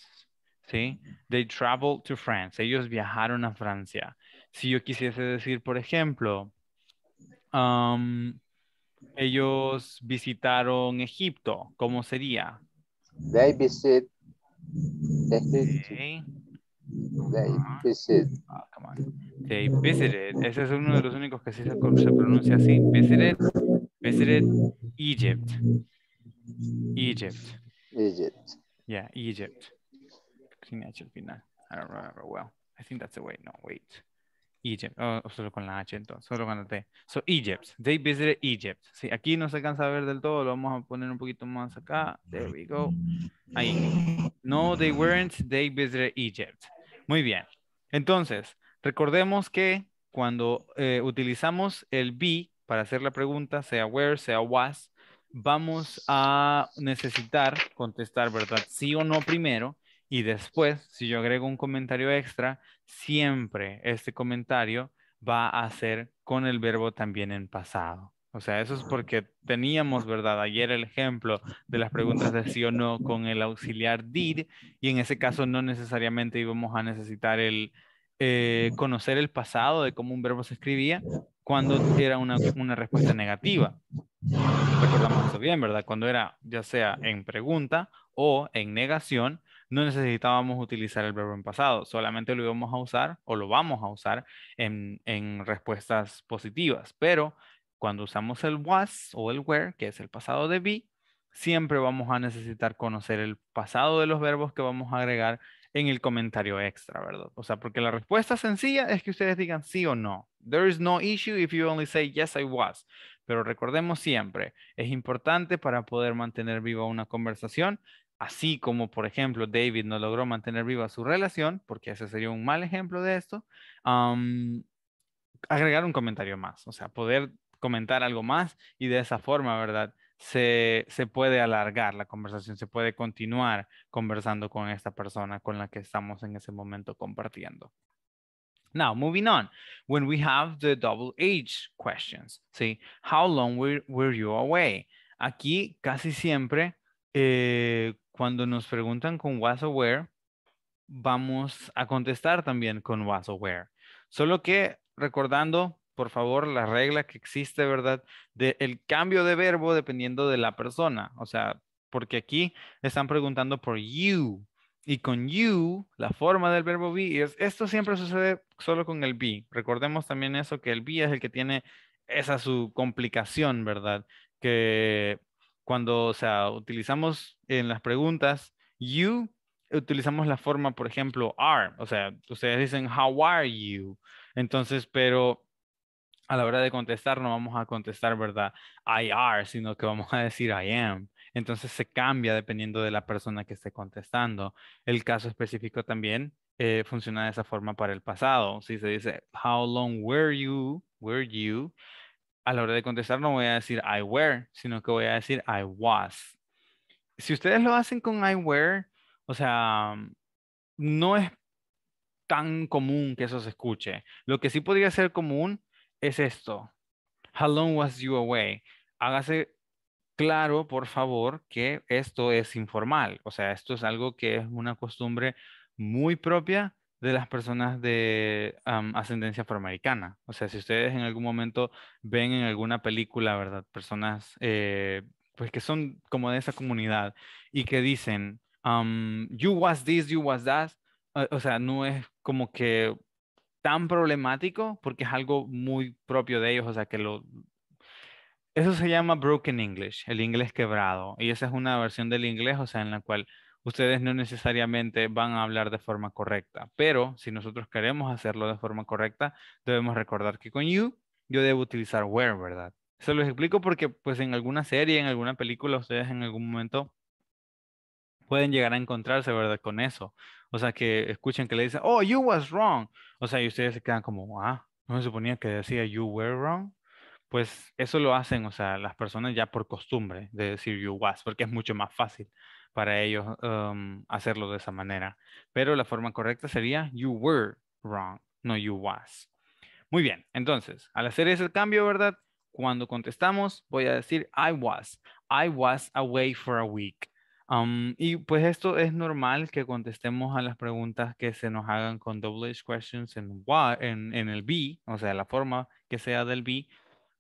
¿Sí? They traveled to France. Ellos viajaron a Francia. Si yo quisiese decir, por ejemplo, ellos visitaron Egipto, ¿cómo sería? They visit Egypt. They visit. Oh, come on. They visited. Ese es uno de los únicos que sí se, pronuncia así. Visited, visited Egypt. Egypt. Egypt. Yeah, Egypt. Sin I don't remember well. I think that's the way. No, wait. Egypt, solo con la H entonces, solo con la T. So Egypt, they visited Egypt. Sí, aquí no se alcanza a ver del todo, lo vamos a poner un poquito más acá. There we go. Ahí. No, they weren't, they visited Egypt. Muy bien. Entonces, recordemos que cuando eh, utilizamos el be para hacer la pregunta, sea where, sea was, vamos a necesitar contestar, ¿verdad? Sí o no primero y después, si yo agrego un comentario extra, siempre este comentario va a ser con el verbo también en pasado. O sea, eso es porque teníamos, ¿verdad? Ayer el ejemplo de las preguntas de sí o no con el auxiliar did y en ese caso no necesariamente íbamos a necesitar el eh, conocer el pasado de cómo un verbo se escribía cuando era una, una respuesta negativa. Recordamos eso bien, ¿verdad? Cuando era ya sea en pregunta o en negación, no necesitábamos utilizar el verbo en pasado, solamente lo íbamos a usar o lo vamos a usar en, respuestas positivas. Pero cuando usamos el was o el were, que es el pasado de be, siempre vamos a necesitar conocer el pasado de los verbos que vamos a agregar en el comentario extra, ¿verdad? O sea, porque la respuesta sencilla es que ustedes digan sí o no. There is no issue if you only say yes, I was. Pero recordemos siempre, es importante para poder mantener viva una conversación así como por ejemplo David no logró mantener viva su relación, porque ese sería un mal ejemplo de esto, agregar un comentario más, o sea, poder comentar algo más y de esa forma, ¿verdad? Se, puede alargar la conversación, se puede continuar conversando con esta persona con la que estamos en ese momento compartiendo. Now, moving on, when we have the double H questions, ¿sí? How long were, were you away? Aquí casi siempre eh, cuando nos preguntan con was aware, vamos a contestar también con was aware. Solo que recordando, por favor, la regla que existe, ¿verdad? Del cambio de verbo dependiendo de la persona. O sea, porque aquí están preguntando por you. Y con you, la forma del verbo be esto siempre sucede solo con el be. Recordemos también eso, que el be es el que tiene esa su complicación, ¿verdad? Que cuando, o sea, utilizamos en las preguntas you, utilizamos la forma, por ejemplo, are. O sea, ustedes dicen, how are you? Entonces, pero a la hora de contestar no vamos a contestar, ¿verdad? I are, sino que vamos a decir I am. Entonces se cambia dependiendo de la persona que esté contestando. El caso específico también eh, funciona de esa forma para el pasado. Si se dice, how long were you, were you? a la hora de contestar no voy a decir I wear, sino que voy a decir I was. Si ustedes lo hacen con I were, o sea, no es tan común que eso se escuche. Lo que sí podría ser común es esto. How long was you away? Hágase claro, por favor, que esto es informal. O sea, esto es algo que es una costumbre muy propia de las personas de ascendencia afroamericana. O sea, si ustedes en algún momento ven en alguna película, ¿verdad? Personas eh, pues que son como de esa comunidad y que dicen, you was this, you was that. Eh, o sea, no es como que tan problemático porque es algo muy propio de ellos, o sea, que lo... Eso se llama broken English, el inglés quebrado, y esa es una versión del inglés, o sea, en la cual ustedes no necesariamente van a hablar de forma correcta, pero si nosotros queremos hacerlo de forma correcta, debemos recordar que con you yo debo utilizar where, ¿verdad? Se los explico porque pues en alguna serie, en alguna película, ustedes en algún momento pueden llegar a encontrarse, ¿verdad? Con eso. O sea, que escuchen que le dicen, oh, you was wrong. O sea, y ustedes se quedan como, ah, no se suponía que decía you were wrong pues eso lo hacen, o sea, las personas ya por costumbre de decir you was, porque es mucho más fácil para ellos um, hacerlo de esa manera. Pero la forma correcta sería you were wrong, no you was. Muy bien, entonces, al hacer ese cambio, ¿verdad? Cuando contestamos, voy a decir I was. I was away for a week. Um, y pues esto es normal que contestemos a las preguntas que se nos hagan con double questions en, en, en el be, o sea, la forma que sea del be,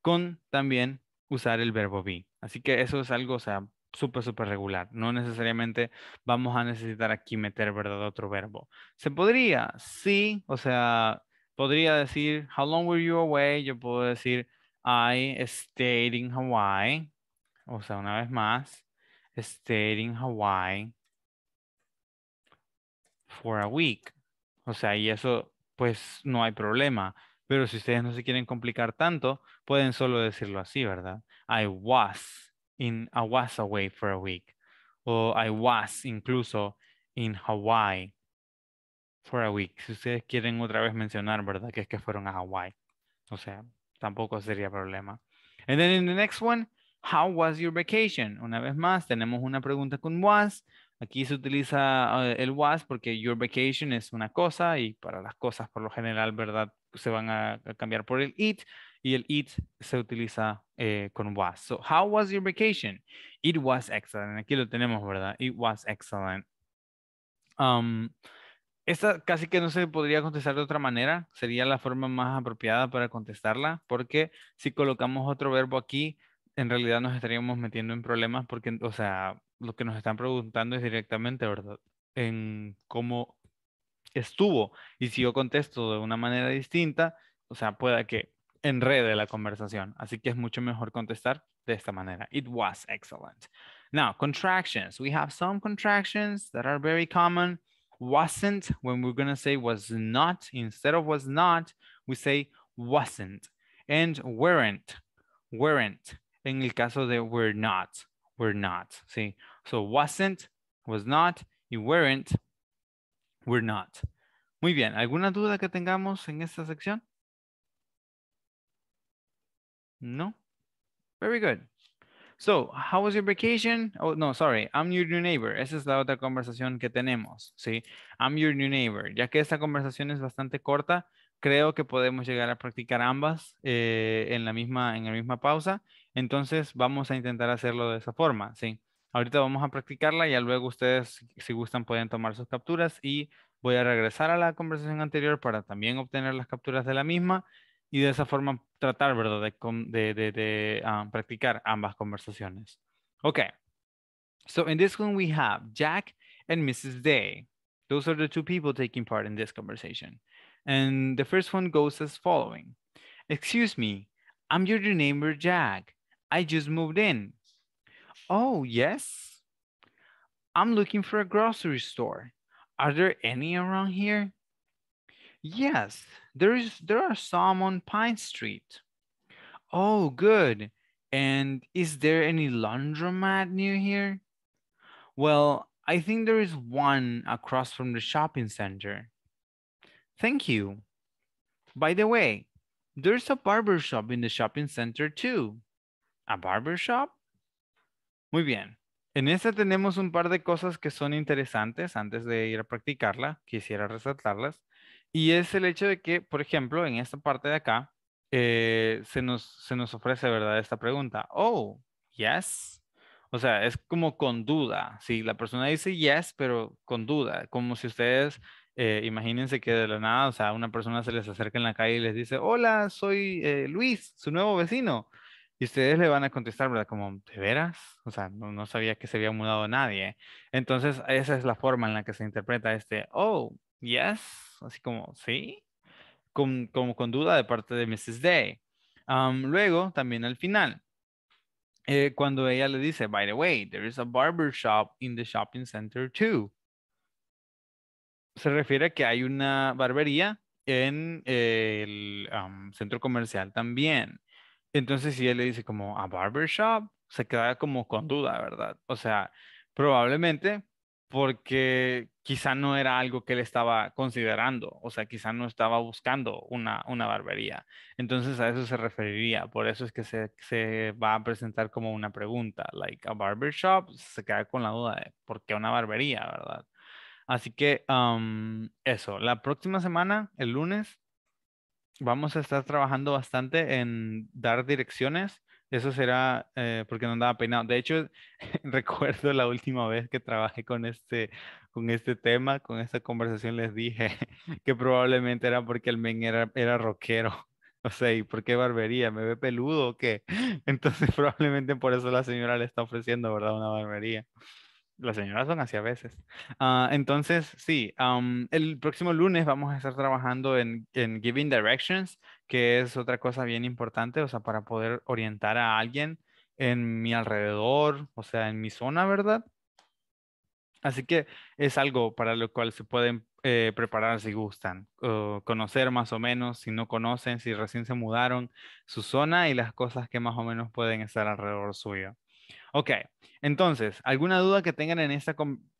con también usar el verbo be. Así que eso es algo, o sea, súper, súper regular. No necesariamente vamos a necesitar aquí meter, ¿verdad?, otro verbo. ¿Se podría? Sí, o sea, podría decir, how long were you away? Yo puedo decir, I stayed in Hawaii. O sea, una vez más, stayed in Hawaii for a week. O sea, y eso, pues, no hay problema. Pero si ustedes no se quieren complicar tanto, pueden solo decirlo así, ¿verdad? I was in I was away for a week. O I was incluso in Hawaii for a week. Si ustedes quieren otra vez mencionar, ¿verdad? Que es que fueron a Hawaii. O sea, tampoco sería problema. And then in the next one, how was your vacation? Una vez más, tenemos una pregunta con was. Aquí se utiliza eh, el was porque your vacation es una cosa y para las cosas por lo general, ¿verdad? Se van a, cambiar por el it y el it se utiliza eh, con was. So, how was your vacation? It was excellent. Aquí lo tenemos, ¿verdad? It was excellent. Um, esta casi que no se podría contestar de otra manera. Sería la forma más apropiada para contestarla, porque si colocamos otro verbo aquí, en realidad nos estaríamos metiendo en problemas porque, o sea, lo que nos están preguntando es directamente, ¿verdad? En cómo estuvo. Y si yo contesto de una manera distinta, o sea, pueda que enrede la conversación. Así que es mucho mejor contestar de esta manera. It was excellent. Now, contractions. We have some contractions that are very common. Wasn't, when we're going to say was not, instead of was not, we say wasn't. And weren't, weren't. En el caso de were not, were not. See, so wasn't, was not, y weren't, were not. Muy bien. ¿Alguna duda que tengamos en esta sección? No? Very good. So, how was your vacation? Oh, no, sorry. I'm your new neighbor. Esa es la otra conversación que tenemos, ¿sí? I'm your new neighbor. Ya que esta conversación es bastante corta, creo que podemos llegar a practicar ambas eh, en, la misma, en la misma pausa. Entonces, vamos a intentar hacerlo de esa forma, ¿sí? Ahorita vamos a practicarla y luego ustedes, si gustan, pueden tomar sus capturas y voy a regresar a la conversación anterior para también obtener las capturas de la misma y de esa forma tratar, ¿verdad?, de, de, de, de um, practicar ambas conversaciones. Okay, so in this one we have Jack and Mrs. Day. Those are the two people taking part in this conversation. And the first one goes as following. Excuse me, I'm your new neighbor, Jack. I just moved in. Oh, yes? I'm looking for a grocery store. Are there any around here? Yes, there is there are some on Pine Street. Oh, good. And is there any laundromat near here? Well, I think there is one across from the shopping center. Thank you. By the way, there's a barber shop in the shopping center too. ¿A barber shop? Muy bien. En esta tenemos un par de cosas que son interesantes antes de ir a practicarla. Quisiera resaltarlas. Y es el hecho de que, por ejemplo, en esta parte de acá, eh, se, nos, ofrece, ¿verdad? Esta pregunta. Oh, yes. O sea, es como con duda. Si la persona dice yes, pero con duda, como si ustedes eh, imagínense que de la nada, o sea, una persona se les acerca en la calle y les dice, hola, soy eh, Luis, su nuevo vecino. Y ustedes le van a contestar, ¿verdad? Como, ¿de veras? O sea, no, sabía que se había mudado nadie. Entonces, esa es la forma en la que se interpreta este, oh, yes, así como, ¿sí? Con, como con duda de parte de Mrs. Day. luego, también al final, eh, cuando ella le dice, by the way, there is a barber shop in the shopping center too. Se refiere a que hay una barbería en el centro comercial también. Entonces, si ella le dice como a barber shop, se queda como con duda, ¿verdad? O sea, probablemente porque quizá no era algo que él estaba considerando, o sea, quizá no estaba buscando una, barbería. Entonces a eso se referiría, por eso es que se, va a presentar como una pregunta, like a barbershop, se queda con la duda de por qué una barbería, ¿verdad? Así que eso, la próxima semana, el lunes, vamos a estar trabajando bastante en dar direcciones eso será eh, porque no andaba peinado. De hecho, (laughs) recuerdo la última vez que trabajé con este, con este tema, con esta conversación, les dije (laughs) que probablemente era porque el men era, era rockero. (laughs) O sea, ¿y por qué barbería? ¿Me ve peludo o qué? Entonces probablemente por eso la señora le está ofreciendo, ¿verdad? Una barbería. Las señoras son así a veces. Ah, entonces, sí, el próximo lunes vamos a estar trabajando en, en Giving Directions, que es otra cosa bien importante, o sea, para poder orientar a alguien en mi alrededor, o sea, en mi zona, ¿verdad? Así que es algo para lo cual se pueden eh, preparar si gustan, conocer más o menos, si no conocen, si recién se mudaron, su zona y las cosas que más o menos pueden estar alrededor suyo. Ok, entonces, ¿alguna duda que tengan en esta...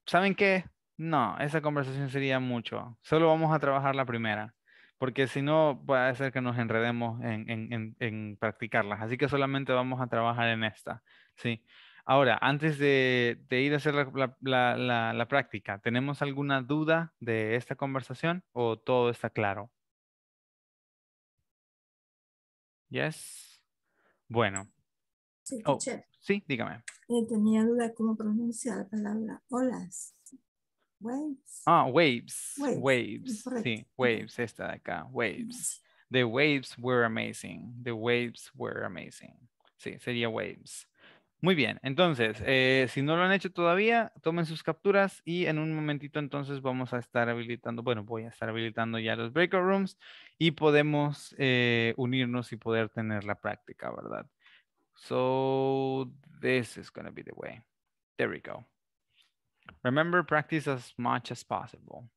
¿Saben qué? No, esa conversación sería mucho. Solo vamos a trabajar la primera porque si no puede ser que nos enredemos en, practicarlas. Así que solamente vamos a trabajar en esta, Ahora, antes de, ir a hacer la, práctica, ¿tenemos alguna duda de esta conversación o todo está claro? Yes. Bueno. Sí, oh, dígame. Eh, tenía duda cómo pronunciar la palabra hola. Waves. Ah, waves. Waves. Sí, waves, esta de acá. Waves. The waves were amazing. The waves were amazing. Sí, sería waves. Muy bien, entonces, eh, si no lo han hecho todavía, tomen sus capturas y en un momentito entonces vamos a estar habilitando, bueno, voy a estar habilitando ya los breakout rooms y podemos eh, unirnos y poder tener la práctica, ¿verdad? So, this is going to be the way. There we go. Remember, practice as much as possible.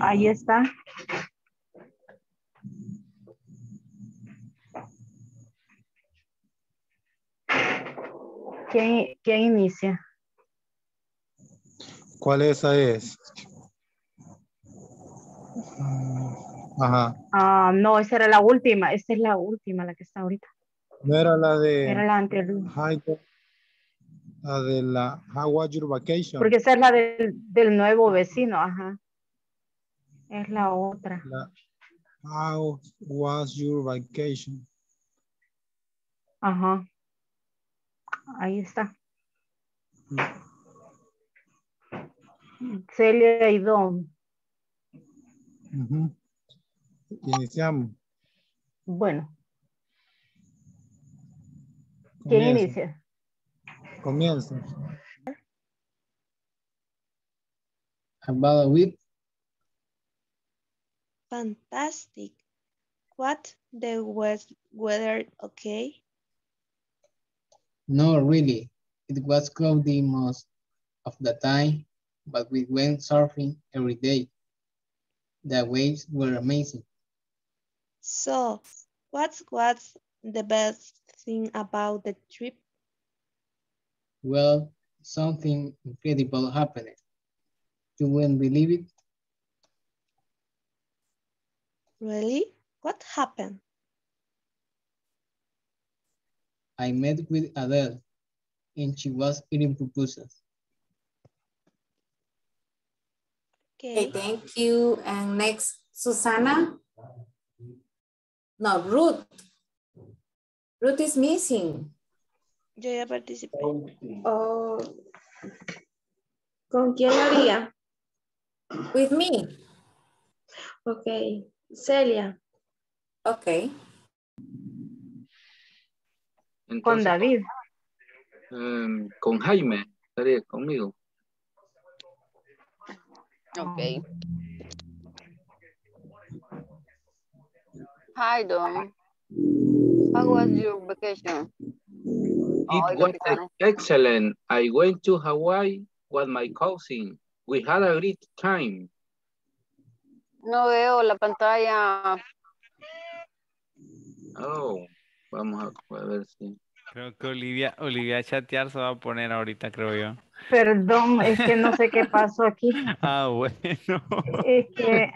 Ahí está. ¿Quién, inicia? ¿Cuál esa es? Ajá. Ah, no, esa era la última. Esta es la última, la que está ahorita. No era la de... Era la anterior. La de la How was your vacation? Porque esa es la del, del nuevo vecino, ajá. Es la otra. how was your vacation? Ajá. Ahí está. Mm. Celia y Don. Iniciamos. Bueno. ¿Quién inicia? Comienza. About a whip. Fantastic. What, the weather okay? No, really. It was cloudy most of the time, but we went surfing every day. The waves were amazing. So, what was the best thing about the trip? Well, something incredible happened. You won't believe it. Really? What happened? I met with Adele and she was eating pupusas. Okay. okay, thank you. And next, Susana. No, Ruth. Ruth is missing. Yo ya participé. Oh. ¿Con quién haría? With me. Ok. Celia. Ok. con David. Em, con Jaime. Estaría conmigo. Ok. Oh. Hi, Dom. How was your vacation? It was excellent. I went to Hawaii with my cousin. We had a great time. No veo la pantalla. Oh, vamos a, ver si. Creo que Olivia, Olivia chatear se va a poner ahorita, creo yo. Perdón, es que no sé qué (laughs) pasó aquí. Ah, bueno. Es que...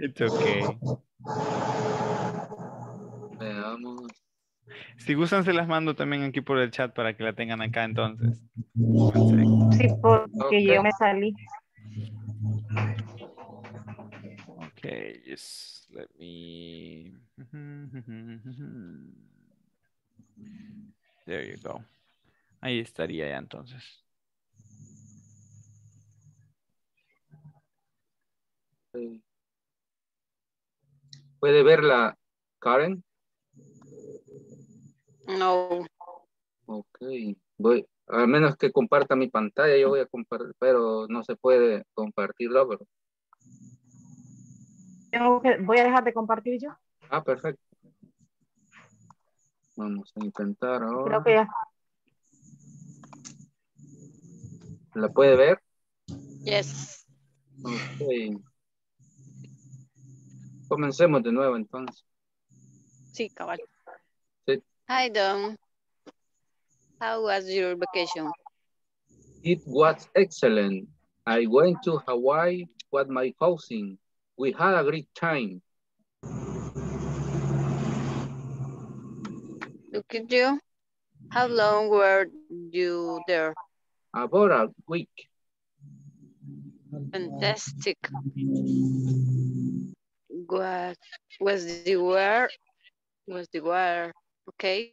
It's okay. Si gustan, se las mando también aquí por el chat para que la tengan acá entonces. Sí, porque yo me salí. Ok, yes, let me... (laughs) There you go. Ahí estaría ya entonces. ¿Puede verla Karen? No. Ok, voy, al menos que comparta mi pantalla, yo voy a compartir, pero no se puede compartirlo. Voy a dejar de compartir yo. Ah, perfecto. Vamos a intentar ahora. Creo que ya. ¿La puede ver? Yes. Ok. Comencemos de nuevo entonces. Sí, caballo. Hi, Dom. How was your vacation? It was excellent. I went to Hawaii with my cousin. We had a great time. Look at you. How long were you there? About a week. Fantastic. What was the weather? Was the weather? okay?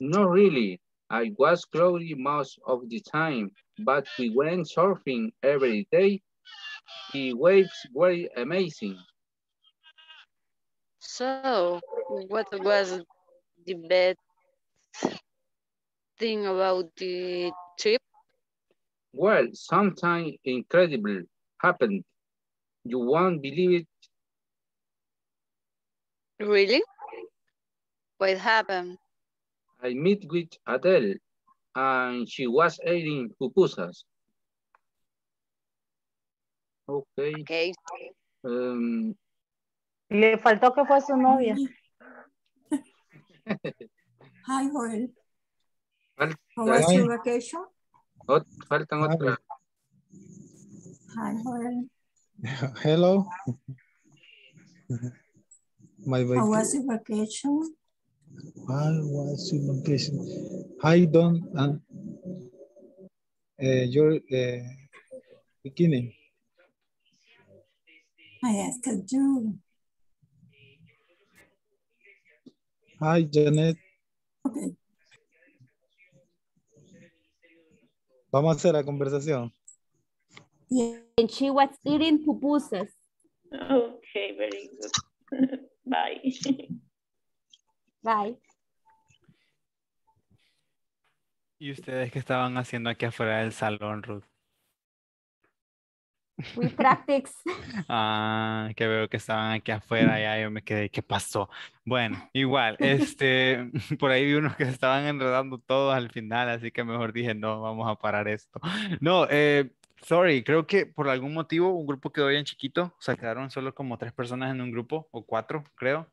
Not really. I was cloudy most of the time, but we went surfing every day. The waves were amazing. So, what was the best thing about the trip? Well, something incredible happened. You won't believe it. Really? What happened? I met with Adele and she was eating pupusas. Okay. Okay. Um, Le faltó que fue su novia. (laughs) Hi, Joel. How was your vacation? Ot faltan otra. Hi, Joel. Hello. My vacation. How was your vacation? I was in prison. I don't and uh, your uh, beginning. I asked you. Hi, Janet. Okay. Vamos a hacer la conversación. Yeah. And she was eating pupusas. Okay, very good. (laughs) Bye. (laughs) ¿Y ustedes qué estaban haciendo aquí afuera del salón, Ruth? We practice. (laughs) Ah, que veo que estaban aquí afuera, ya yo me quedé, ¿qué pasó? Bueno, igual, (laughs) este, (laughs) por ahí vi unos que se estaban enredando todos al final, así que mejor dije, no, vamos a parar esto. No, eh, sorry, creo que por algún motivo un grupo quedó bien chiquito, o sea, quedaron solo como tres personas en un grupo, o cuatro, creo.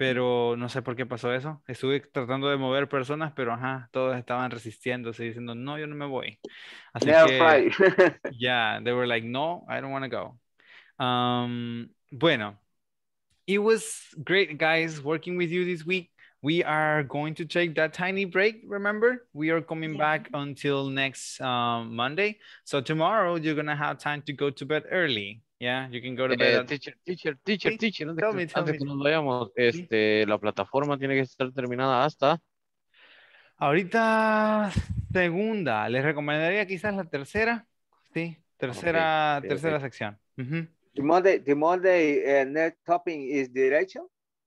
pero no sé por qué pasó eso. Estuve tratando de mover personas, pero ajá, todos estaban resistiéndose, diciendo, no, yo no me voy. Así yeah, que, (laughs) ya, yeah, they were like, no, I don't want to go. Um, bueno, it was great, guys, working with you this week. We are going to take that tiny break, remember? We are coming yeah. back until next um, Monday. So tomorrow, you're going to have time to go to bed early. Yeah, you can go to bed. Eh, teacher, teacher, teacher, teacher. Antes, me, tell antes me. que nos vayamos, este, la plataforma tiene que estar terminada hasta. Ahorita segunda, les recomendaría quizás la tercera, sí, tercera, okay. tercera okay. sección. Uh -huh. The Monday, the Monday uh, net topping is direction.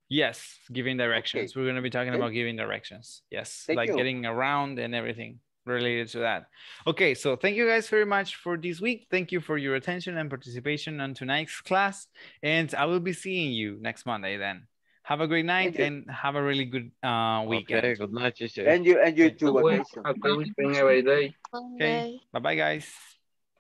Yes, giving directions. Okay. We're going to be talking about giving directions. Yes, Thank like you. getting around and everything. related to that. Okay, so thank you guys very much for this week. Thank you for your attention and participation on tonight's class. And I will be seeing you next Monday then. Have a great night and have a really good uh, weekend. Okay, good night, teacher. And you and you too. Okay, every day. Okay, bye bye, guys.